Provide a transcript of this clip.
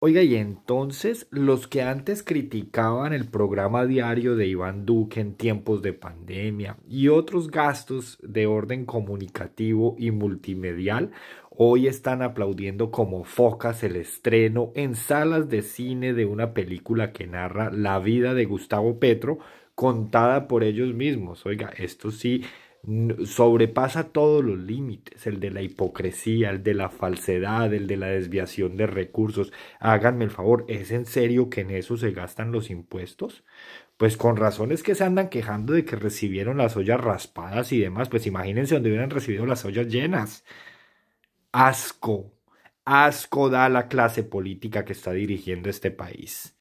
Oiga, y entonces los que antes criticaban el programa diario de Iván Duque en tiempos de pandemia y otros gastos de orden comunicativo y multimedial, hoy están aplaudiendo como focas el estreno en salas de cine de una película que narra la vida de Gustavo Petro contada por ellos mismos. Oiga, esto sí sobrepasa todos los límites, el de la hipocresía, el de la falsedad, el de la desviación de recursos. Háganme el favor, ¿es en serio que en eso se gastan los impuestos? Pues con razones que se andan quejando de que recibieron las ollas raspadas y demás, pues imagínense donde hubieran recibido las ollas llenas. Asco, asco da la clase política que está dirigiendo este país.